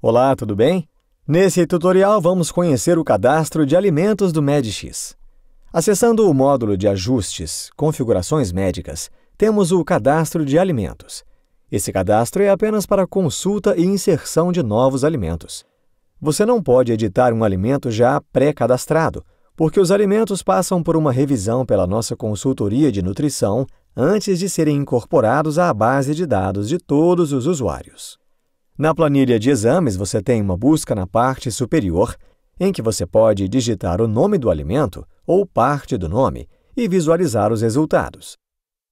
Olá, tudo bem? Nesse tutorial vamos conhecer o cadastro de alimentos do MedX. Acessando o módulo de ajustes, configurações médicas, temos o cadastro de alimentos. Esse cadastro é apenas para consulta e inserção de novos alimentos. Você não pode editar um alimento já pré-cadastrado, porque os alimentos passam por uma revisão pela nossa consultoria de nutrição antes de serem incorporados à base de dados de todos os usuários. Na planilha de exames, você tem uma busca na parte superior, em que você pode digitar o nome do alimento ou parte do nome e visualizar os resultados.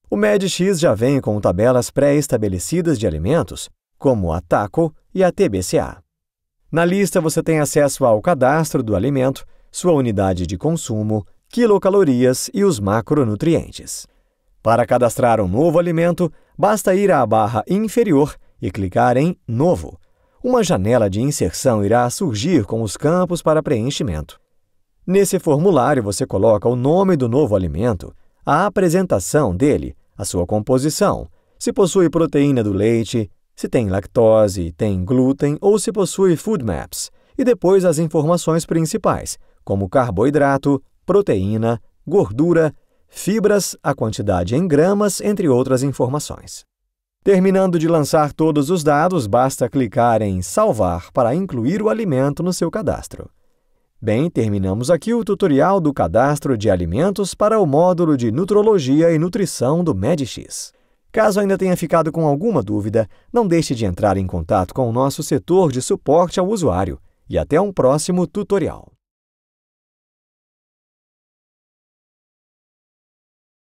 O MedX já vem com tabelas pré-estabelecidas de alimentos, como a TACO e a TBCA. Na lista, você tem acesso ao cadastro do alimento, sua unidade de consumo, quilocalorias e os macronutrientes. Para cadastrar um novo alimento, basta ir à barra inferior e clicar em Novo. Uma janela de inserção irá surgir com os campos para preenchimento. Nesse formulário, você coloca o nome do novo alimento, a apresentação dele, a sua composição, se possui proteína do leite, se tem lactose, tem glúten ou se possui food maps, e depois as informações principais, como carboidrato, proteína, gordura, fibras, a quantidade em gramas, entre outras informações. Terminando de lançar todos os dados, basta clicar em Salvar para incluir o alimento no seu cadastro. Bem, terminamos aqui o tutorial do cadastro de alimentos para o módulo de Nutrologia e Nutrição do MedX. Caso ainda tenha ficado com alguma dúvida, não deixe de entrar em contato com o nosso setor de suporte ao usuário. E até um próximo tutorial.